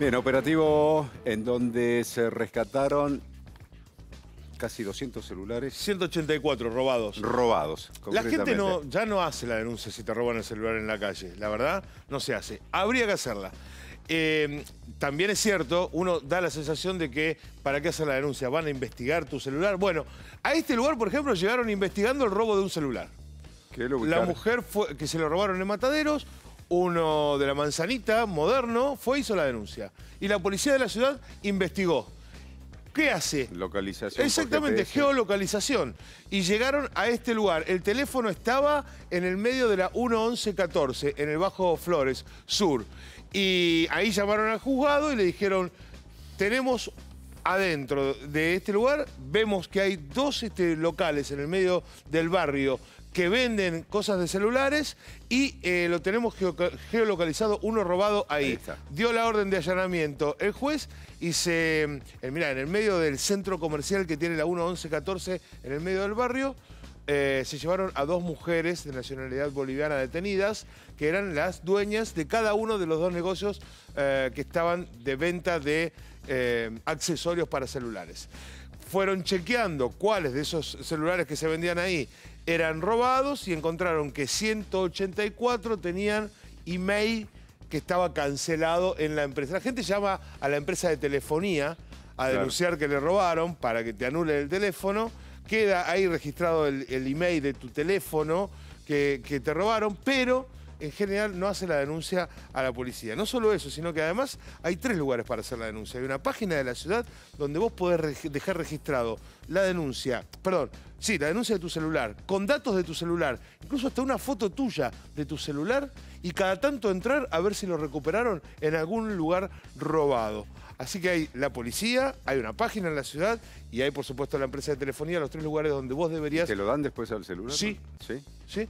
Bien, operativo en donde se rescataron casi 200 celulares. 184 robados. Robados. La gente no, ya no hace la denuncia si te roban el celular en la calle. La verdad, no se hace. Habría que hacerla. Em, también es cierto, uno da la sensación de que, ¿para qué hacer la denuncia? ¿Van a investigar tu celular? Bueno, a este lugar, por ejemplo, llegaron investigando el robo de un celular. ¿Qué la mujer fue, que se lo robaron en Mataderos, uno de la manzanita, moderno, fue hizo la denuncia. Y la policía de la ciudad investigó. ¿Qué hace? Localización. Exactamente, geolocalización. Y llegaron a este lugar. El teléfono estaba en el medio de la 1114, en el Bajo Flores Sur. Y ahí llamaron al juzgado y le dijeron, tenemos adentro de este lugar vemos que hay dos este, locales en el medio del barrio que venden cosas de celulares y eh, lo tenemos geolocalizado, uno robado ahí. Dio la orden de allanamiento el juez y se... Eh, mirá, en el medio del centro comercial que tiene la 1114 en el medio del barrio, eh, se llevaron a dos mujeres de nacionalidad boliviana detenidas, que eran las dueñas de cada uno de los dos negocios eh, que estaban de venta de eh, accesorios para celulares. Fueron chequeando cuáles de esos celulares que se vendían ahí eran robados y encontraron que 184 tenían email que estaba cancelado en la empresa. La gente llama a la empresa de telefonía a denunciar que le robaron para que te anule el teléfono queda ahí registrado el, email de tu teléfono que, te robaron, pero en general no hace la denuncia a la policía. No solo eso, sino que además hay tres lugares para hacer la denuncia. Hay una página de la ciudad donde vos podés dejar registrado la denuncia, perdón, sí, la denuncia de tu celular, con datos de tu celular, incluso hasta una foto tuya de tu celular y cada tanto entrar a ver si lo recuperaron en algún lugar robado. Así que hay la policía, hay una página en la ciudad y hay, por supuesto, la empresa de telefonía, los tres lugares donde vos deberías... ¿Te lo dan después al celular? Sí. Sí. Sí.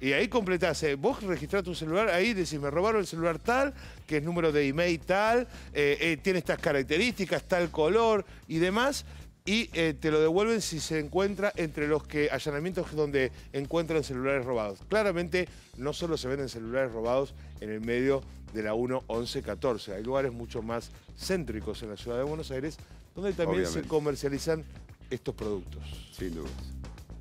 Y ahí completás, eh, vos registrás tu celular, ahí decís, me robaron el celular tal, que es número de email tal, eh, eh, tiene estas características, tal color y demás y eh, te lo devuelven si se encuentra entre los que allanamientos donde encuentran celulares robados. Claramente no solo se venden celulares robados en el medio de la 1114. 11 14, hay lugares mucho más céntricos en la ciudad de Buenos Aires donde también se comercializan estos productos. Sin duda.